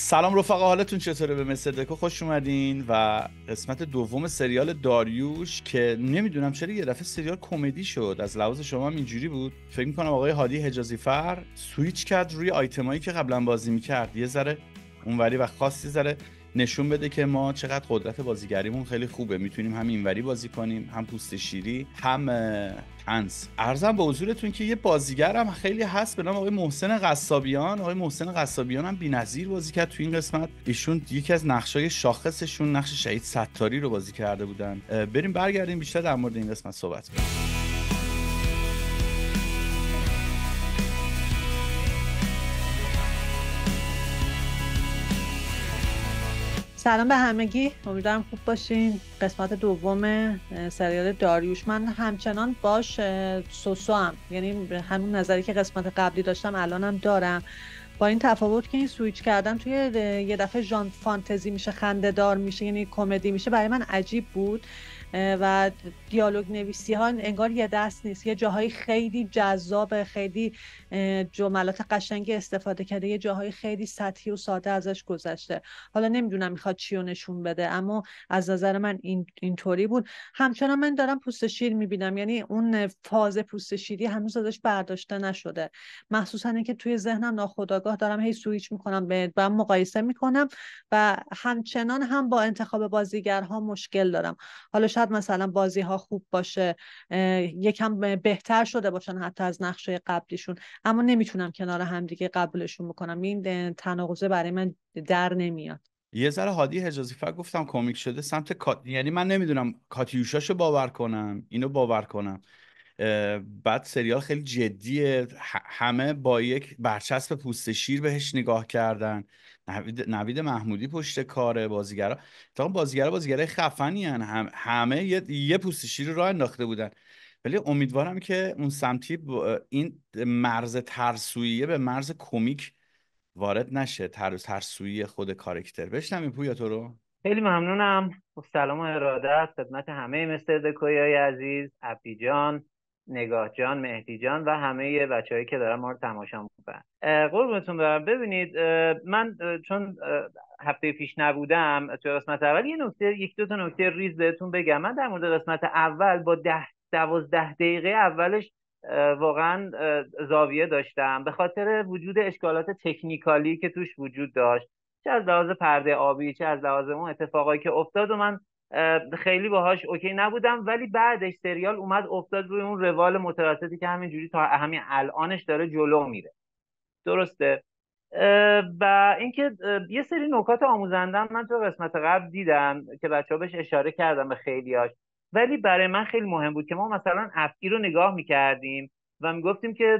سلام رفقا حالتون چطوره به مستر دکو خوش اومدین و قسمت دوم سریال داریوش که نمیدونم چرا یه دفعه سریال کمدی شد از لحاظ شما هم اینجوری بود فکر میکنم آقای هادی حجازی فر سویچ کرد روی آیتمایی که قبلا بازی میکرد یه ذره اونوری و خاصی ذره نشون بده که ما چقدر قدرت بازیگریمون خیلی خوبه میتونیم هم اینوری بازی کنیم هم پوست شیری هم انس ارزم به حضورتون که یه بازیگر هم خیلی هست به نام آقای محسن قصابیان آقای محسن قصابیان هم بی‌نظیر بازی کرد تو این قسمت ایشون یکی از نقشای شاخصشون نقش شهید ستاری رو بازی کرده بودن بریم برگردیم بیشتر در مورد این قسمت صحبت کنیم سلام به همگی امیدوارم خوب باشین قسمت دوم سریال داریوش من همچنان باش سوسو هم یعنی همون نظری که قسمت قبلی داشتم الانم دارم با این تفاوت که این سویچ کردم توی یه دفعه جان فانتزی میشه خنده دار میشه یعنی کمدی میشه برای من عجیب بود و دیالوگ نویسی ها انگار یه دست نیست یه جاهای خیلی جذاب خیلی جملات قشنگی استفاده کرده یه جاهای خیلی سطحی و ساده ازش گذشته حالا نمیدونم میخواد رو نشون بده اما از نظر من این اینطوری بود همچنان من دارم پوست شیر میبینم یعنی اون فاز پوست شیری هنوز ازش برداشته نشده مخصوصا اینکه توی ذهنم ناخودآگاه دارم هی سویچ میکنم به و مقایسه میکنم و همچنان هم با انتخاب بازیگرها مشکل دارم حالا مثلا بازی ها خوب باشه یکم بهتر شده باشن حتی از نقشه قبلیشون اما نمیتونم کنار همدیگه قبولشون بکنم این تناقضه برای من در نمیاد یه ذره هادی حجازی فقط گفتم کمیک شده سمت یعنی من نمیدونم کاتیوشاشو باور کنم اینو باور کنم بعد سریال خیلی جدیه همه با یک برچسب پوست شیر بهش نگاه کردن نوید, نوید محمودی پشت کار بازیگرا تا بازیگرا بازیگرای خفنی هن. هم همه یه, پوست شیر رو انداخته بودن ولی امیدوارم که اون سمتی این مرز ترسویه به مرز کمیک وارد نشه ترسویی خود کارکتر این پویا تو رو خیلی ممنونم سلام و ارادت خدمت همه مستر دکویای عزیز اپی جان نگاه جان مهدی جان و همه بچههایی که دارن ما رو تماشا میکنن قربونتون برم ببینید من چون هفته پیش نبودم توی قسمت اول یه نکته یک دو تا نکته ریز بهتون بگم من در مورد قسمت اول با ده دوازده دقیقه اولش واقعا زاویه داشتم به خاطر وجود اشکالات تکنیکالی که توش وجود داشت چه از لحاظ پرده آبی چه از لحاظ اون اتفاقایی که افتاد و من خیلی باهاش اوکی نبودم ولی بعدش سریال اومد افتاد روی اون روال متوسطی که همینجوری تا همین الانش داره جلو میره درسته و اینکه یه سری نکات آموزنده من تو قسمت قبل دیدم که بچه بهش اشاره کردم به هاش ولی برای من خیلی مهم بود که ما مثلا افکی رو نگاه میکردیم و میگفتیم که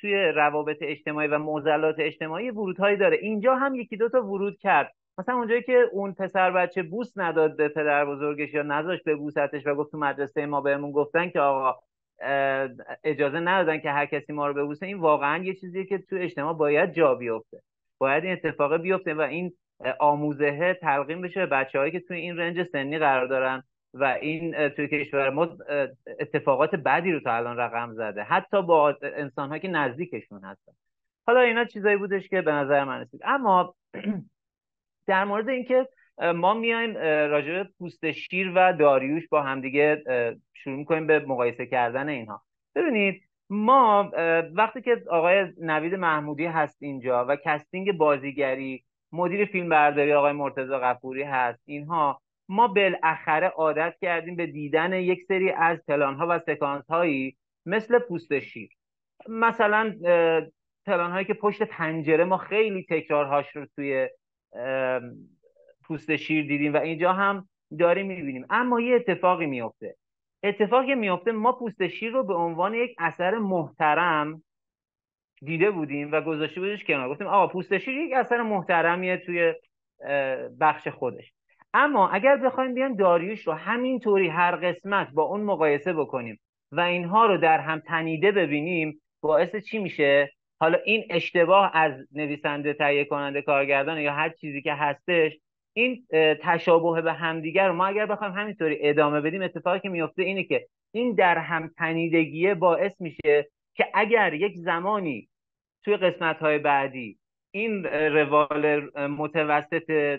توی روابط اجتماعی و موزلات اجتماعی ورودهایی داره اینجا هم یکی دو تا ورود کرد مثلا اونجایی که اون پسر بچه بوس نداد به پدر بزرگش یا نذاش به بوستش و گفت تو مدرسه ما بهمون گفتن که آقا اجازه ندادن که هر کسی ما رو ببوسه این واقعا یه چیزیه که تو اجتماع باید جا بیفته باید این اتفاق بیفته و این آموزه تلقیم بشه به هایی که توی این رنج سنی قرار دارن و این توی کشور ما اتفاقات بدی رو تا الان رقم زده حتی با انسان که نزدیکشون هستن حالا اینا چیزایی بودش که به نظر من رسید اما در مورد اینکه ما میایم راجع به پوست شیر و داریوش با همدیگه شروع میکنیم به مقایسه کردن اینها ببینید ما وقتی که آقای نوید محمودی هست اینجا و کستینگ بازیگری مدیر فیلم برداری آقای مرتزا قفوری هست اینها ما بالاخره عادت کردیم به دیدن یک سری از پلان ها و سکانس هایی مثل پوست شیر مثلا پلان هایی که پشت پنجره ما خیلی تکرارهاش رو توی پوست شیر دیدیم و اینجا هم داریم میبینیم اما یه اتفاقی میفته اتفاقی میفته ما پوست شیر رو به عنوان یک اثر محترم دیده بودیم و گذاشته بودش کنار گفتیم آقا پوست شیر یک اثر محترمیه توی بخش خودش اما اگر بخوایم بیان داریوش رو همینطوری هر قسمت با اون مقایسه بکنیم و اینها رو در هم تنیده ببینیم باعث چی میشه حالا این اشتباه از نویسنده تهیه کننده کارگردان یا هر چیزی که هستش این تشابه به همدیگر ما اگر بخوایم همینطوری ادامه بدیم اتفاقی که میفته اینه که این در هم تنیدگیه باعث میشه که اگر یک زمانی توی قسمت های بعدی این روال متوسط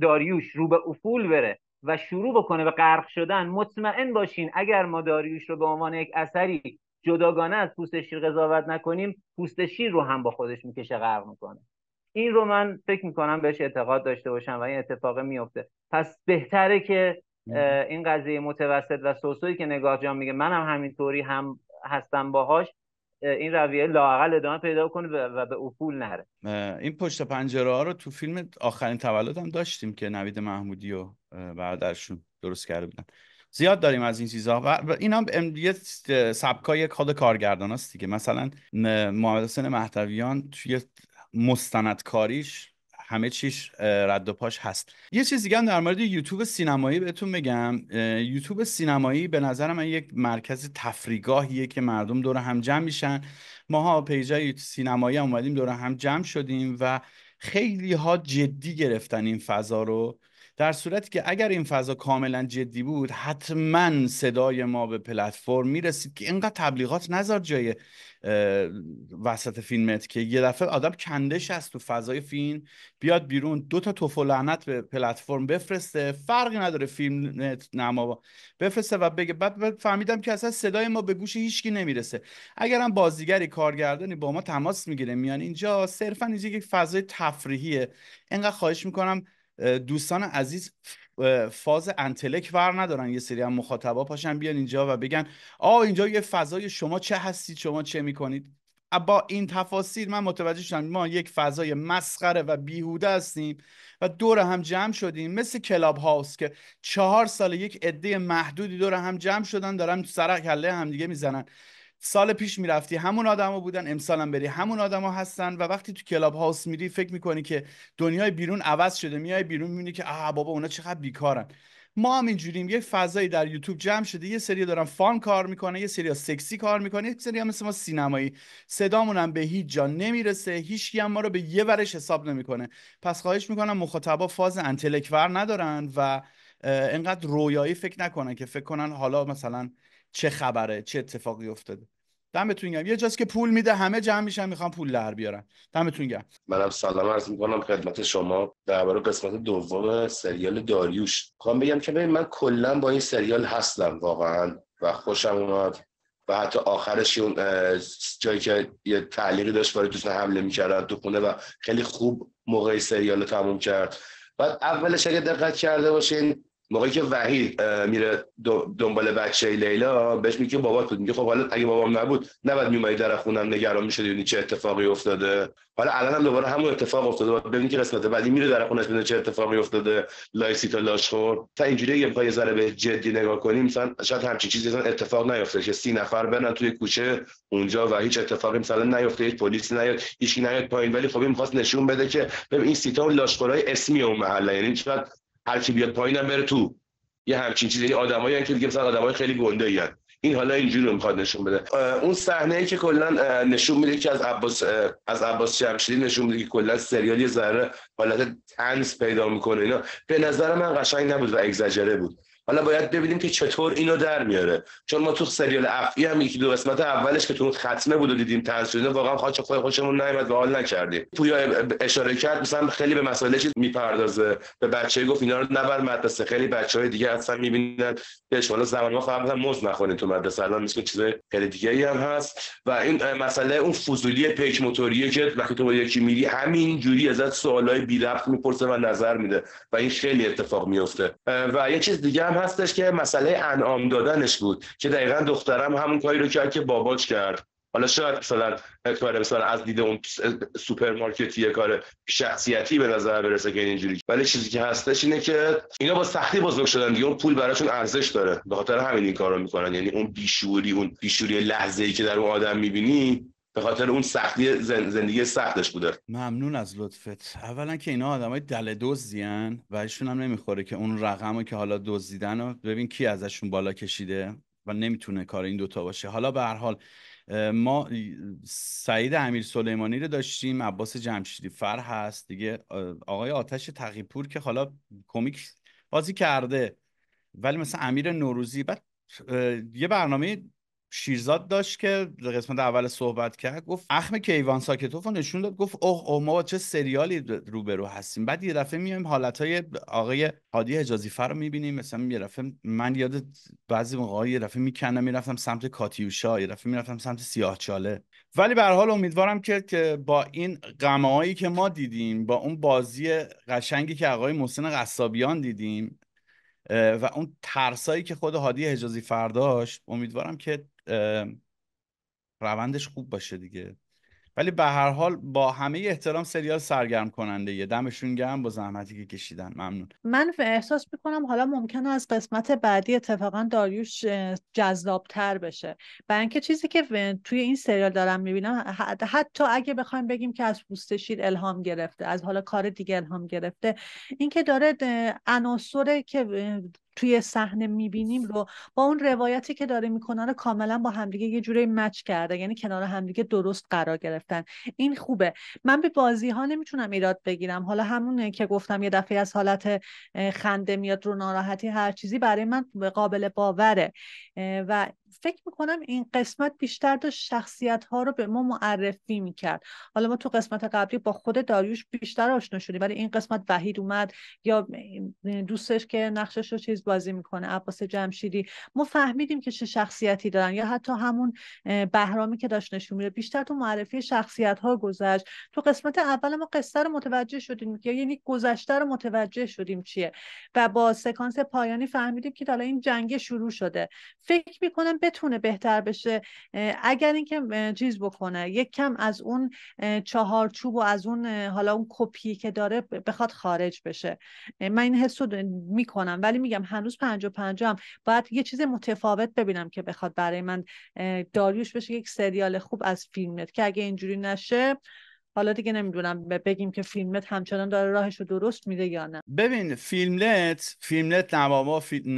داریوش رو به افول بره و شروع بکنه به غرق شدن مطمئن باشین اگر ما داریوش رو به عنوان یک اثری جداگانه از پوست شیر قضاوت نکنیم پوست شیر رو هم با خودش میکشه غرق میکنه این رو من فکر میکنم بهش اعتقاد داشته باشم و این اتفاق میفته پس بهتره که این قضیه متوسط و سوسوی که نگاه جان میگه منم همینطوری هم هستم باهاش این رویه لاقل ادامه پیدا کنه و به افول نره این پشت پنجره ها رو تو فیلم آخرین تولد هم داشتیم که نوید محمودی و برادرشون درست کرده بودن زیاد داریم از این چیزها و این هم یه سبکای خود کارگردان است دیگه مثلا محمد حسین محتویان توی مستندکاریش همه چیش رد و پاش هست یه چیز دیگه هم در مورد یوتیوب سینمایی بهتون بگم یوتیوب سینمایی به نظر من یک مرکز تفریگاهیه که مردم دور هم جمع میشن ماها پیجای سینمایی هم اومدیم دور هم جمع شدیم و خیلی ها جدی گرفتن این فضا رو در صورتی که اگر این فضا کاملا جدی بود حتما صدای ما به پلتفرم میرسید که اینقدر تبلیغات نذار جای وسط فیلمت که یه دفعه آدم کندش از تو فضای فیلم بیاد بیرون دو تا توف و لعنت به پلتفرم بفرسته فرقی نداره فیلم نما بفرسته و بگه بعد فهمیدم که اصلا صدای ما به گوش هیچکی نمیرسه اگرم بازیگری کارگردانی با ما تماس میگیره میان اینجا صرفا اینجا یک فضای تفریحیه اینقدر خواهش میکنم دوستان عزیز فاز انتلک ور ندارن یه سری هم مخاطبا پاشن بیان اینجا و بگن آ اینجا یه فضای شما چه هستید شما چه میکنید با این تفاصیل من متوجه شدم ما یک فضای مسخره و بیهوده هستیم و دور هم جمع شدیم مثل کلاب هاوس که چهار سال یک عده محدودی دور هم جمع شدن دارن سر کله همدیگه میزنن سال پیش میرفتی همون آدما بودن امسال هم بری همون آدما هستن و وقتی تو کلاب هاوس میری فکر میکنی که دنیای بیرون عوض شده میای بیرون میبینی که آه بابا اونا چقدر بیکارن ما هم اینجوریم یه فضایی در یوتیوب جمع شده یه سری دارن فان کار میکنه یه سری سکسی کار میکنه یه سری هم مثل ما سینمایی صدامون هم به هیچ جا نمیرسه هیچ هم ما رو به یه ورش حساب نمیکنه پس خواهش میکنم مخاطبا فاز انتلکور ندارن و انقدر رویایی فکر نکنن که فکر کنن حالا مثلا چه خبره چه اتفاقی افتاده دمتون گرم یه جاست که پول میده همه جمع میشن میخوان پول در بیارن دمتون گرم منم سلام عرض میکنم خدمت شما درباره قسمت دوم سریال داریوش میخوام بگم که ببین من کلا با این سریال هستم واقعا و خوشم اومد و حتی آخرش اون جایی که یه تعلیقی داشت برای دوستان حمله میکرد تو خونه و خیلی خوب موقعی سریال رو تموم کرد بعد اولش اگه دقت کرده باشین موقعی که وحید میره دنبال بچه لیلا بهش میگه بابات بود میگه خب حالا اگه بابام نبود نباید میومدی در خونم نگران میشدی یعنی چه اتفاقی افتاده حالا الان هم دوباره همون اتفاق افتاده بعد ببین که قسمت بعدی میره در خونش میگه چه اتفاقی افتاده لای تا لاش تا اینجوری یه پای ذره به جدی نگاه کنیم مثلا شاید همچین چیزی مثلا اتفاق نیفته که سی نفر برن توی کوچه اونجا و هیچ اتفاقی مثلا نیفته هیچ پلیس نیاد هیچ نیاد پایین ولی خب این خواست نشون بده که ببین این سیتا و لاشخورای اسمی اون محله یعنی شاید هر کی بیاد پایینم بره تو یه همچین چیزی آدمایی که دیگه مثلا آدمای خیلی گنده ایان. این حالا اینجوری رو میخواد نشون بده اون صحنه ای که کلا نشون میده که از عباس از عباس شمشیری نشون میده که کلا سریالی ذره حالت تنس پیدا میکنه اینا به نظر من قشنگ نبود و اگزاجره بود حالا باید ببینیم که چطور اینو در میاره چون ما تو سریال افعی هم یکی دو قسمت اولش که تو ختمه بود و دیدیم تنسیونه واقعا خاچ خود خوشمون نیامد و حال نکردیم پویا اشاره کرد مثلا خیلی به مسئله چیز میپردازه به بچه گفت اینا رو نبر مدرسه خیلی بچه های دیگه اصلا میبینن بهش حالا زمان ما فقط مز نخورین تو مدرسه الان نیست که چیز خیلی دیگه ای هم هست و این مسئله اون فضولی پیک موتوریه که وقتی تو با یکی میری همین جوری ازت سوالای بی ربط میپرسه و نظر میده و این خیلی اتفاق میفته و یه چیز دیگه هم هستش که مسئله انعام دادنش بود که دقیقا دخترم همون کاری رو کرد که باباش کرد حالا شاید مثلا کار مثلا از دید اون سوپرمارکتی کار شخصیتی به نظر برسه که اینجوری ولی چیزی که هستش اینه که اینا با سختی بزرگ شدن اون پول براشون ارزش داره به خاطر همین این کارو میکنن یعنی اون بیشوری اون بیشوری لحظه ای که در اون آدم میبینی به خاطر اون سختی زندگی سختش بوده ممنون از لطفت اولا که اینا آدمای دل دزدین و ایشون هم نمیخوره که اون رقم که حالا دزدیدن و ببین کی ازشون بالا کشیده و نمیتونه کار این دوتا باشه حالا به هر حال ما سعید امیر سلیمانی رو داشتیم عباس جمشیدی فر هست دیگه آقای آتش تقیپور که حالا کمیک بازی کرده ولی مثلا امیر نوروزی بعد یه برنامه شیرزاد داشت که قسمت اول صحبت کرد گفت اخم کیوان ساکتوف رو نشون داد گفت اوه ما با چه سریالی روبرو هستیم بعد یه دفعه میایم حالتهای آقای هادی فر رو میبینیم مثلا یه دفعه من یاد بعضی موقعا یه دفعه میرفتم سمت کاتیوشا یه دفعه میرفتم سمت سیاه چاله ولی به حال امیدوارم که, که با این غمایی که ما دیدیم با اون بازی قشنگی که آقای محسن قصابیان دیدیم و اون ترسایی که خود هادی حجازی فرداشت امیدوارم که روندش خوب باشه دیگه ولی به هر حال با همه احترام سریال سرگرم کننده یه دمشون گرم با زحمتی که کشیدن ممنون من احساس میکنم حالا ممکنه از قسمت بعدی اتفاقا داریوش جذابتر بشه برای اینکه چیزی که توی این سریال دارم میبینم حتی اگه بخوایم بگیم که از پوست شیر الهام گرفته از حالا کار دیگه الهام گرفته اینکه داره عناصری که توی صحنه میبینیم رو با اون روایتی که داره میکنن... رو کاملا با همدیگه یه جوری مچ کرده یعنی کنار همدیگه درست قرار گرفتن این خوبه من به بازی ها نمیتونم ایراد بگیرم حالا همونه که گفتم یه دفعه از حالت خنده میاد رو ناراحتی هر چیزی برای من قابل باوره و فکر میکنم این قسمت بیشتر داشت شخصیت ها رو به ما معرفی میکرد حالا ما تو قسمت قبلی با خود داریوش بیشتر آشنا شدیم ولی این قسمت وحید اومد یا دوستش که نقشش رو چیز بازی میکنه عباس جمشیدی ما فهمیدیم که چه شخصیتی دارن یا حتی همون بهرامی که داشت نشون میره بیشتر تو معرفی شخصیت ها گذشت تو قسمت اول ما قصه رو متوجه شدیم یا یعنی گذشته رو متوجه شدیم چیه و با سکانس پایانی فهمیدیم که حالا این جنگ شروع شده فکر میکنم بتونه بهتر بشه اگر اینکه چیز بکنه یک کم از اون چهارچوب و از اون حالا اون کپی که داره بخواد خارج بشه من این حسو میکنم ولی میگم هنوز و پنج هم باید یه چیز متفاوت ببینم که بخواد برای من داریوش بشه یک سریال خوب از فیلمت که اگه اینجوری نشه حالا دیگه نمیدونم بگیم که فیلمت همچنان داره راهش رو درست میده یا نه ببین فیلملت فیلملت نماوا فیل...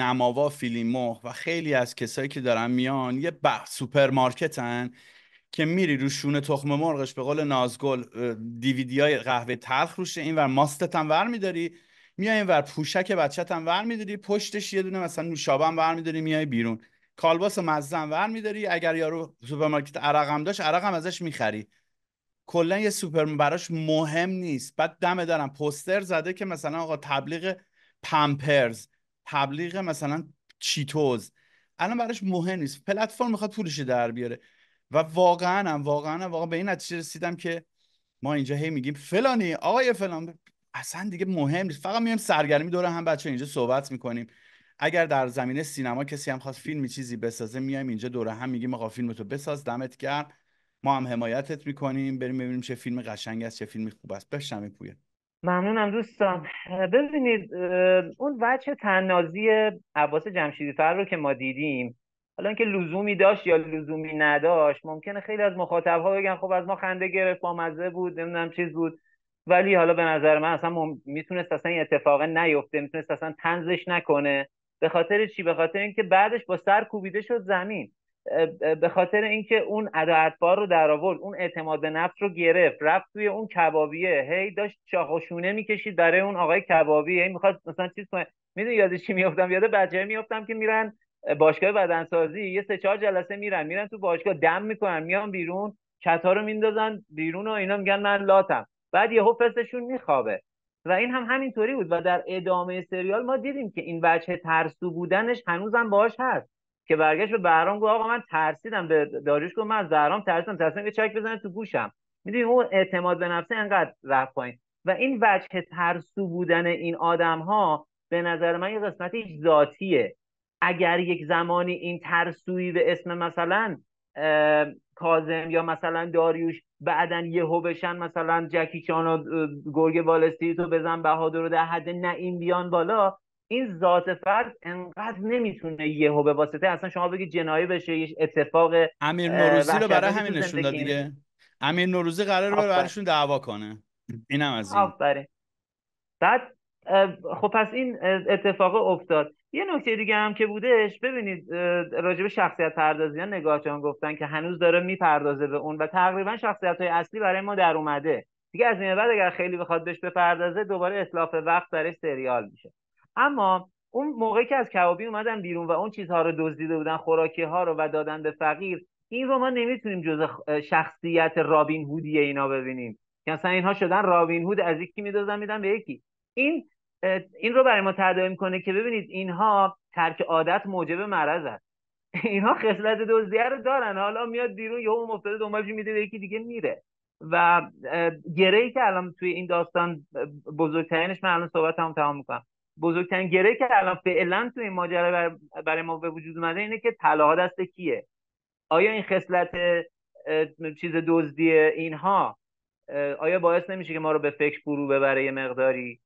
فیلیمو و خیلی از کسایی که دارن میان یه ب... سوپرمارکتن که میری رو شونه تخم مرغش به قول نازگل دیویدی های قهوه تلخ روشه این و ماستت هم ور میداری میای اینور پوشک بچت هم ور میداری پشتش یه دونه مثلا نوشابه هم ور میداری میای بیرون کالباس مزه هم ور میداری اگر یارو سوپرمارکت هم داشت هم ازش میخری کلا یه سوپر براش مهم نیست بعد دم دارم پوستر زده که مثلا آقا تبلیغ پمپرز تبلیغ مثلا چیتوز الان براش مهم نیست پلتفرم میخواد پولش در بیاره و واقعا هم واقعا هم واقعا به این نتیجه رسیدم که ما اینجا هی میگیم فلانی آقای فلان اصلا دیگه مهم نیست فقط میایم سرگرمی دوره هم بچه اینجا صحبت میکنیم اگر در زمینه سینما کسی هم خواست فیلمی چیزی بسازه میایم اینجا دوره هم میگیم آقا فیلم تو بساز دمت گرم ما هم حمایتت میکنیم بریم ببینیم چه فیلم قشنگ است چه فیلم خوب است بشنویم پویه ممنونم دوستان ببینید اون وجه تنازی عباس جمشیدی فر رو که ما دیدیم حالا اینکه لزومی داشت یا لزومی نداشت ممکنه خیلی از مخاطبها بگن خب از ما خنده گرفت با مزه بود نمیدونم چیز بود ولی حالا به نظر من اصلا میتونست اصلا این اتفاق نیفته میتونست اصلا تنزش نکنه به خاطر چی به خاطر اینکه بعدش با سر کوبیده شد زمین به خاطر اینکه اون ادا رو در آورد اون اعتماد نفت نفس رو گرفت رفت توی اون کبابیه هی داشت شاخشونه میکشید برای اون آقای کبابی هی میخواست مثلا چیز کنه میدونی یاد چی میافتم یاد بچه میافتم که میرن باشگاه بدنسازی یه سه چهار جلسه میرن میرن تو باشگاه دم میکنن میان بیرون کتا رو میندازن بیرون و اینا میگن من لاتم بعد یهو میخوابه و این هم همینطوری بود و در ادامه سریال ما دیدیم که این وجه ترسو بودنش هنوزم باهاش هست که برگشت به بهرام گفت آقا من ترسیدم به داریوش گفت من از ترسیدم ترسیدم که چک بزنه تو گوشم میدونیم اون اعتماد به نفسه انقدر رفت پایین و این وجه ترسو بودن این آدم ها به نظر من یه قسمت ذاتیه اگر یک زمانی این ترسویی به اسم مثلا کازم یا مثلا داریوش بعدا یهو بشن مثلا جکی چان و گرگ والستریت رو بزن بهادر رو در حد نه این بیان بالا این ذات فرد انقدر نمیتونه یهو به واسطه اصلا شما بگید جنایی بشه اتفاق امیر نوروزی رو برای همین نشون داد دیگه امیر نوروزی قرار برایشون دعوا کنه اینم از این بعد خب پس این اتفاق افتاد یه نکته دیگه هم که بودش ببینید راجب شخصیت ها نگاه جان گفتن که هنوز داره میپردازه به اون و تقریبا شخصیت های اصلی برای ما در اومده دیگه از این بعد اگر خیلی بخواد بهش بپردازه دوباره اطلاف وقت برای سریال میشه اما اون موقعی که از کبابی اومدن بیرون و اون چیزها رو دزدیده بودن خوراکی ها رو و دادن به فقیر این رو ما نمیتونیم جز شخصیت رابین هودی اینا ببینیم که اصلا اینها شدن رابین هود از یکی میدازن میدن به یکی این این رو برای ما تداعی میکنه که ببینید اینها ترک عادت موجب مرض است اینها خصلت دزدیه رو دارن حالا میاد بیرون یهو افتاده دنبالش میده یکی دیگه میره و گرهی که الان توی این داستان بزرگترینش من الان صحبت هم تمام میکنم بزرگترین گرهی که الان فعلا توی این ماجرا برای ما به وجود اومده اینه که طلاها دست کیه آیا این خصلت چیز دزدی اینها آیا باعث نمیشه که ما رو به فکر فرو ببره یه مقداری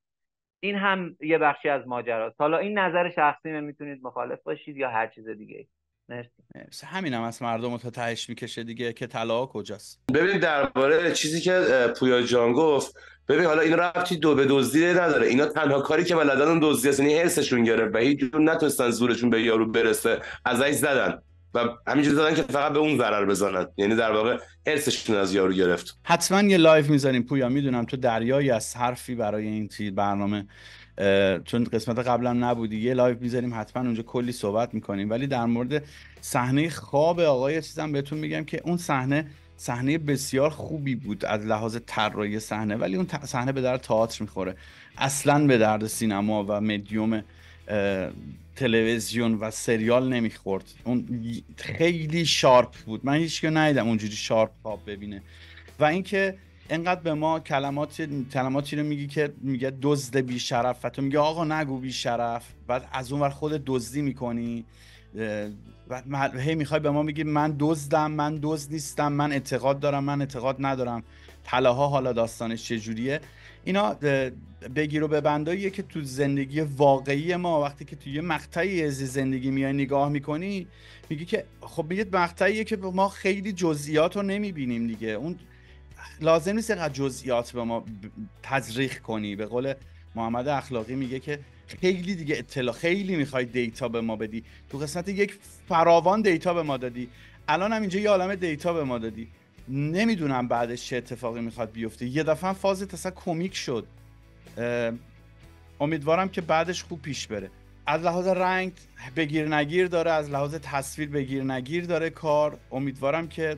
این هم یه بخشی از ماجراست حالا این نظر شخصی من میتونید مخالف باشید یا هر چیز دیگه مرسی همین هم از مردم تا تهش میکشه دیگه که طلا کجاست ببین درباره چیزی که پویا جان گفت ببین حالا این ربطی دو به دزدی نداره اینا تنها کاری که بلدن دزدی است یعنی حسشون گرفت و هیچ نتونستن زورشون به یارو برسه از زدن و همینجوری دادن که فقط به اون ضرر بزنند یعنی در واقع ارثشون از یارو گرفت حتما یه لایف میذاریم پویا میدونم تو دریایی از حرفی برای این برنامه چون قسمت قبلا نبودی یه لایف میذاریم حتما اونجا کلی صحبت میکنیم ولی در مورد صحنه خواب آقای چیزم بهتون میگم که اون صحنه صحنه بسیار خوبی بود از لحاظ طراحی صحنه ولی اون صحنه به درد تئاتر میخوره اصلا به درد سینما و مدیوم تلویزیون و سریال نمیخورد اون خیلی شارپ بود من هیچ که ندیدم اونجوری شارپ خواب ببینه و اینکه انقدر به ما کلمات کلماتی رو میگی که میگه دزد بی شرف و تو میگه آقا نگو بی شرف بعد از اونور خود دزدی میکنی و هی میخوای به ما میگی من دزدم من دزد نیستم من اعتقاد دارم من اعتقاد ندارم طلاها حالا داستانش چجوریه اینا بگیر و ببنداییه که تو زندگی واقعی ما وقتی که تو یه مقطعی از زندگی میای نگاه میکنی میگی که خب یه مقطعیه که ما خیلی جزئیات رو نمیبینیم دیگه اون لازم نیست اینقدر جزئیات به ما تزریخ کنی به قول محمد اخلاقی میگه که خیلی دیگه اطلاع خیلی میخوای دیتا به ما بدی تو قسمت یک فراوان دیتا به ما دادی الان هم اینجا یه عالم دیتا به ما دادی نمیدونم بعدش چه اتفاقی میخواد بیفته یه دفعه فازت اصلا کمیک شد امیدوارم که بعدش خوب پیش بره از لحاظ رنگ بگیر نگیر داره از لحاظ تصویر بگیر نگیر داره کار امیدوارم که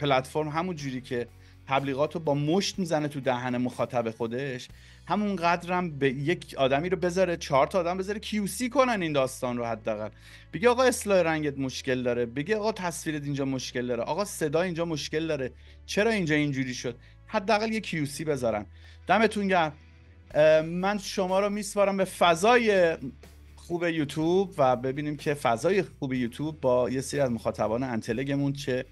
پلتفرم همون جوری که تبلیغات رو با مشت میزنه تو دهن مخاطب خودش همون قدرم به یک آدمی رو بذاره چهار تا آدم بذاره کیوسی کنن این داستان رو حداقل بگه آقا اصلاح رنگت مشکل داره بگه آقا تصویرت اینجا مشکل داره آقا صدا اینجا مشکل داره چرا اینجا اینجوری شد حداقل یه کیوسی بذارن دمتون گرم من شما رو میسپارم به فضای خوب یوتیوب و ببینیم که فضای خوب یوتیوب با یه سری از مخاطبان انتلگمون چه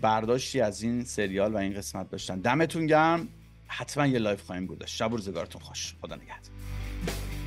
برداشتی از این سریال و این قسمت داشتن دمتون گرم حتما یه لایف خواهیم گذاشت شب و روزگارتون خوش خدا نگهدار